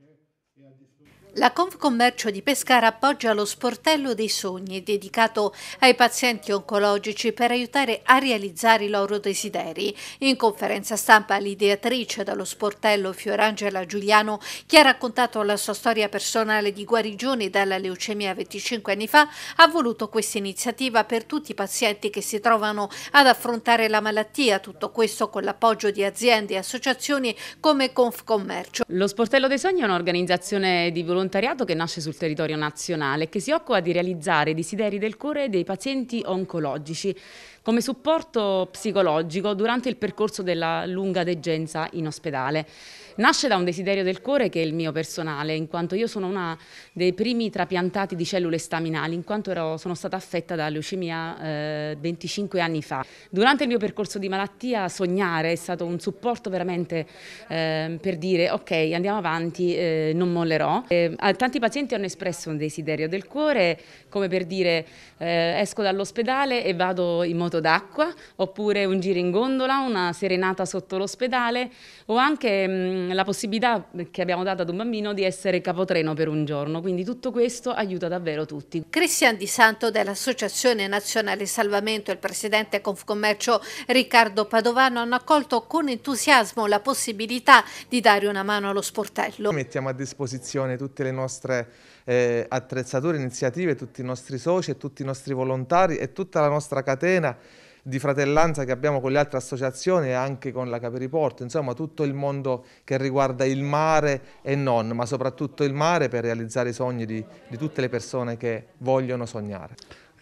okay? La Confcommercio di Pescara appoggia lo sportello dei sogni dedicato ai pazienti oncologici per aiutare a realizzare i loro desideri. In conferenza stampa l'ideatrice dello sportello Fiorangela Giuliano, che ha raccontato la sua storia personale di guarigione dalla leucemia 25 anni fa, ha voluto questa iniziativa per tutti i pazienti che si trovano ad affrontare la malattia, tutto questo con l'appoggio di aziende e associazioni come Confcommercio. Lo sportello dei sogni è un'organizzazione un'associazione di volontariato che nasce sul territorio nazionale che si occupa di realizzare i desideri del cuore dei pazienti oncologici come supporto psicologico durante il percorso della lunga degenza in ospedale. Nasce da un desiderio del cuore che è il mio personale, in quanto io sono una dei primi trapiantati di cellule staminali, in quanto ero, sono stata affetta da leucemia eh, 25 anni fa. Durante il mio percorso di malattia sognare è stato un supporto veramente eh, per dire ok andiamo avanti, eh, non mollerò. Eh, tanti pazienti hanno espresso un desiderio del cuore, come per dire eh, esco dall'ospedale e vado in moto d'acqua, oppure un giro in gondola, una serenata sotto l'ospedale, o anche mh, mm, la possibilità che abbiamo dato ad un bambino di essere capotreno per un giorno. Quindi tutto questo aiuta davvero tutti. Cristian Di Santo dell'Associazione Nazionale Salvamento e il presidente Confcommercio Riccardo Padovano hanno accolto con entusiasmo la possibilità di dare una mano allo sportello. Mettiamo a disposizione disposizione tutte le nostre eh, attrezzature, iniziative, tutti i nostri soci e tutti i nostri volontari e tutta la nostra catena di fratellanza che abbiamo con le altre associazioni e anche con la Caperiporto, insomma tutto il mondo che riguarda il mare e non, ma soprattutto il mare per realizzare i sogni di, di tutte le persone che vogliono sognare.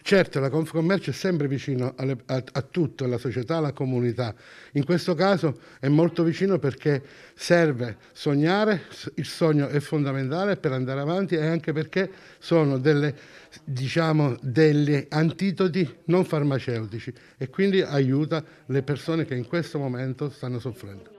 Certo, la Confcommercio è sempre vicino alle, a, a, tutto, alla società, alla comunità. In questo caso è molto vicino perché serve sognare, il sogno è fondamentale per andare avanti e anche perché sono delle, diciamo, degli antitoti non farmaceutici e quindi aiuta le persone che in questo momento stanno soffrendo.